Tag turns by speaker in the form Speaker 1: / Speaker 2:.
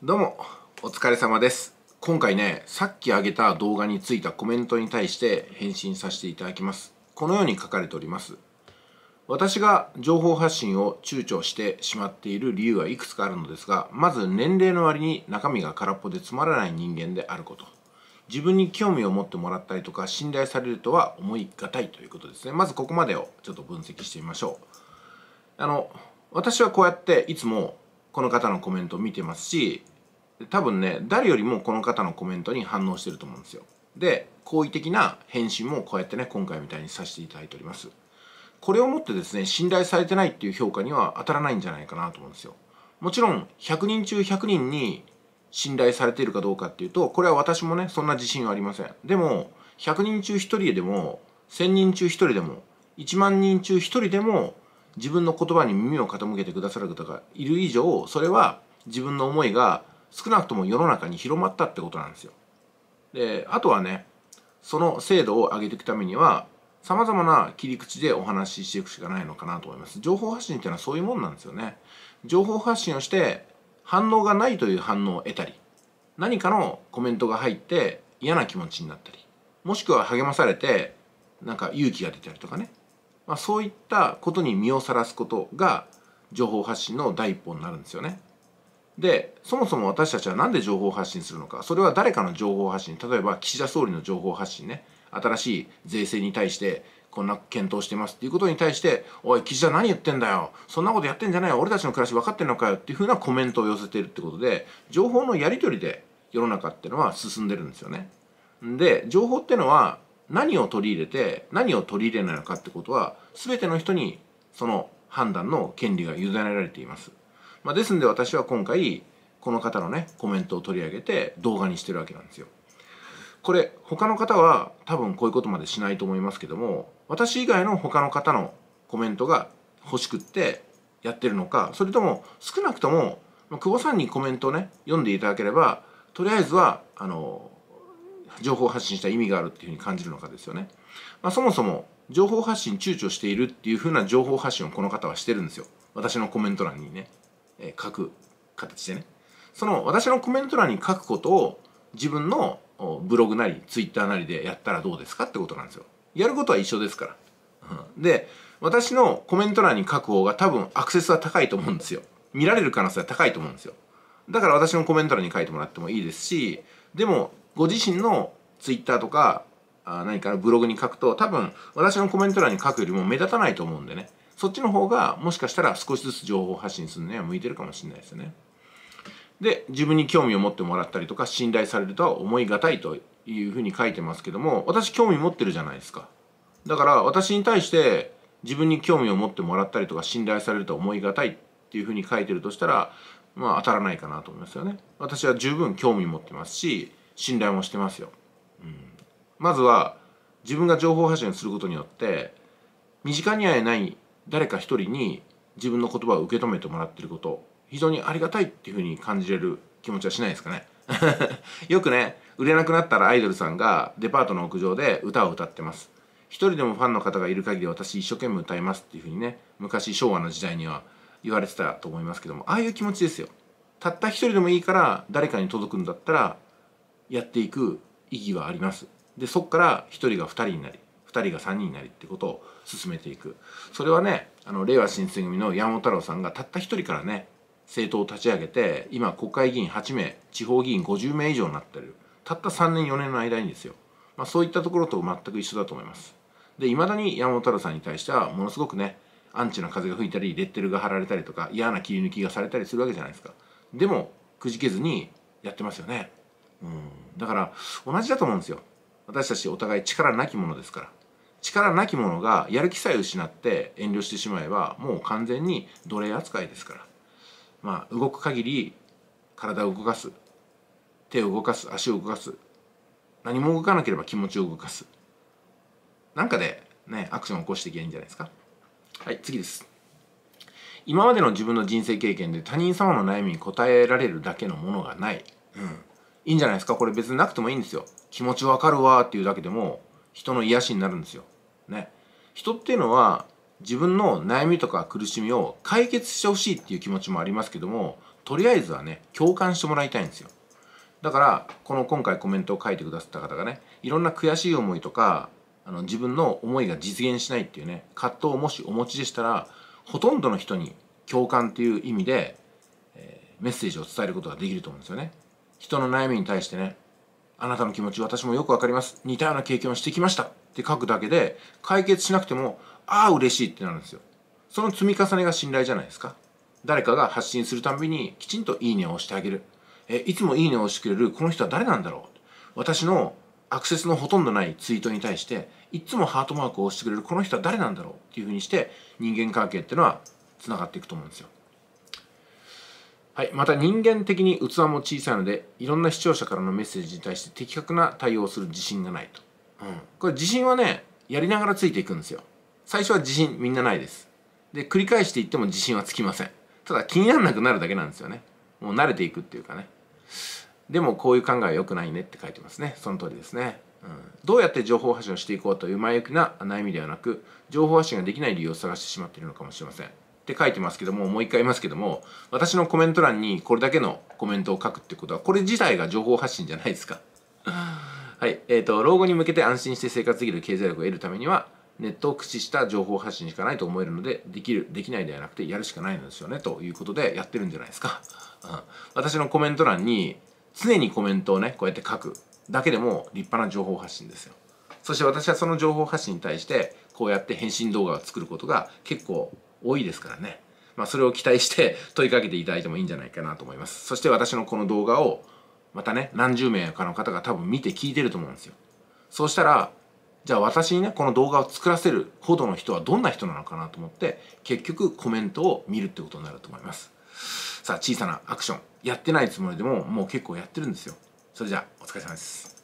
Speaker 1: どうもお疲れ様です今回ねさっき上げた動画についたコメントに対して返信させていただきますこのように書かれております私が情報発信を躊躇してしまっている理由はいくつかあるのですがまず年齢の割に中身が空っぽでつまらない人間であること自分に興味を持ってもらったりとか信頼されるとは思いがたいということですねまずここまでをちょっと分析してみましょうあの私はこうやっていつもこの方のコメントを見てますし多分ね誰よりもこの方のコメントに反応してると思うんですよで好意的な返信もこうやってね今回みたいにさせていただいておりますこれをもってですね信頼されてないっていう評価には当たらないんじゃないかなと思うんですよもちろん100人中100人に信頼されているかどうかっていうとこれは私もねそんな自信はありませんでも100人中1人でも1000人中1人でも1万人中1人でも自分の言葉に耳を傾けてくださる方がいる以上それは自分の思いが少なくとも世の中に広まったってことなんですよ。であとはねその精度を上げていくためにはさまざまな切り口でお話ししていくしかないのかなと思います。情報発信っていうのはそういうもんなんですよね。情報発信をして反応がないという反応を得たり何かのコメントが入って嫌な気持ちになったりもしくは励まされてなんか勇気が出たりとかねまあ、そういったことに身をさらすことが情報発信の第一歩になるんですよね。でそもそも私たちは何で情報発信するのかそれは誰かの情報発信例えば岸田総理の情報発信ね新しい税制に対してこんな検討してますっていうことに対して「おい岸田何言ってんだよそんなことやってんじゃないよ俺たちの暮らし分かってんのかよ」っていうふうなコメントを寄せてるってことで情報のやり取りで世の中ってのは進んでるんですよね。で情報ってのは何を取り入れて何を取り入れないのかってことは全ての人にその判断の権利が委ねられています、まあ、ですんで私は今回この方のねコメントを取り上げて動画にしてるわけなんですよこれ他の方は多分こういうことまでしないと思いますけども私以外の他の方のコメントが欲しくってやってるのかそれとも少なくとも久保さんにコメントをね読んでいただければとりあえずはあの情報発信した意味があるっていうふうに感じるのかですよね。まあ、そもそも情報発信躊躇しているっていうふうな情報発信をこの方はしてるんですよ。私のコメント欄にね、えー、書く形でね。その私のコメント欄に書くことを自分のブログなりツイッターなりでやったらどうですかってことなんですよ。やることは一緒ですから。うん、で、私のコメント欄に書く方が多分アクセスは高いと思うんですよ。見られる可能性は高いと思うんですよ。だから私のコメント欄に書いてもらってもいいですし、でもご自身のツイッターとかあ何かのブログに書くと多分私のコメント欄に書くよりも目立たないと思うんでねそっちの方がもしかしたら少しずつ情報発信するのには向いてるかもしれないですねで自分に興味を持ってもらったりとか信頼されるとは思い難いというふうに書いてますけども私興味持ってるじゃないですかだから私に対して自分に興味を持ってもらったりとか信頼されるとは思いがたいっていうふうに書いてるとしたらまあ当たらないかなと思いますよね私は十分興味持ってますし信頼もしてますよ、うん、まずは自分が情報発信することによって身近に会えない誰か一人に自分の言葉を受け止めてもらってること非常にありがたいっていうふうに感じれる気持ちはしないですかね よくね売れなくなったらアイドルさんがデパートの屋上で歌を歌ってます一人でもファンの方がいる限り私一生懸命歌いますっていうふうにね昔昭和の時代には言われてたと思いますけどもああいう気持ちですよたった一人でもいいから誰かに届くんだったらやっていく意義はありますでそこから1人が2人になり2人が3人になりってことを進めていくそれはねあの令和新選組の山本太郎さんがたった1人からね政党を立ち上げて今国会議員8名地方議員50名以上になってるたった3年4年の間にですよ、まあ、そういったところと全く一緒だと思いますでいまだに山本太郎さんに対してはものすごくねアンチな風が吹いたりレッテルが貼られたりとか嫌な切り抜きがされたりするわけじゃないですかでもくじけずにやってますよねうん、だから同じだと思うんですよ私たちお互い力なきものですから力なきものがやる気さえ失って遠慮してしまえばもう完全に奴隷扱いですからまあ動く限り体を動かす手を動かす足を動かす何も動かなければ気持ちを動かすなんかでねアクションを起こしていけばいいんじゃないですかはい次です今までの自分の人生経験で他人様の悩みに答えられるだけのものがない、うん、いいんじゃないですかこれ別になくてもいいんですよ。気持ちわかるわっていうだけでも、人の癒しになるんですよ。ね。人っていうのは、自分の悩みとか苦しみを解決してほしいっていう気持ちもありますけども、とりあえずはね、共感してもらいたいんですよ。だから、この今回コメントを書いてくださった方がね、いろんな悔しい思いとか、あの自分の思いが実現しないっていうね、葛藤をもしお持ちでしたら、ほとんどの人に共感っていう意味で、えー、メッセージを伝えることができると思うんですよね。人の悩みに対してねあなたの気持ち私もよくわかります似たような経験をしてきましたって書くだけで解決しなくてもああ嬉しいってなるんですよその積み重ねが信頼じゃないですか誰かが発信するたびにきちんといいねを押してあげるえいつもいいねを押してくれるこの人は誰なんだろう私のアクセスのほとんどないツイートに対していつもハートマークを押してくれるこの人は誰なんだろうっていうふうにして人間関係っていうのは繋がっていくと思うんですよはい、また人間的に器も小さいのでいろんな視聴者からのメッセージに対して的確な対応をする自信がないと、うん、これ自信はねやりながらついていくんですよ最初は自信みんなないですで繰り返していっても自信はつきませんただ気にならなくなるだけなんですよねもう慣れていくっていうかねでもこういう考えは良くないねって書いてますねその通りですね、うん、どうやって情報発信をしていこうという前向きな悩みではなく情報発信ができない理由を探してしまっているのかもしれませんって書いてますけども、もう一回言いますけども、私のコメント欄にこれだけのコメントを書くってことは、これ自体が情報発信じゃないですか。はい。えっ、ー、と、老後に向けて安心して生活できる経済力を得るためには、ネットを駆使した情報発信しかないと思えるので、できる、できないではなくて、やるしかないのですよね、ということでやってるんじゃないですか。うん、私のコメント欄に、常にコメントをね、こうやって書くだけでも立派な情報発信ですよ。そして私はその情報発信に対して、こうやって返信動画を作ることが結構多いですからね。まあ、それを期待して 問いかけていただいてもいいんじゃないかなと思います。そして私のこの動画をまたね、何十名かの方が多分見て聞いてると思うんですよ。そうしたら、じゃあ私にね、この動画を作らせるほどの人はどんな人なのかなと思って、結局コメントを見るってことになると思います。さあ、小さなアクション。やってないつもりでも、もう結構やってるんですよ。それじゃあ、お疲れ様です。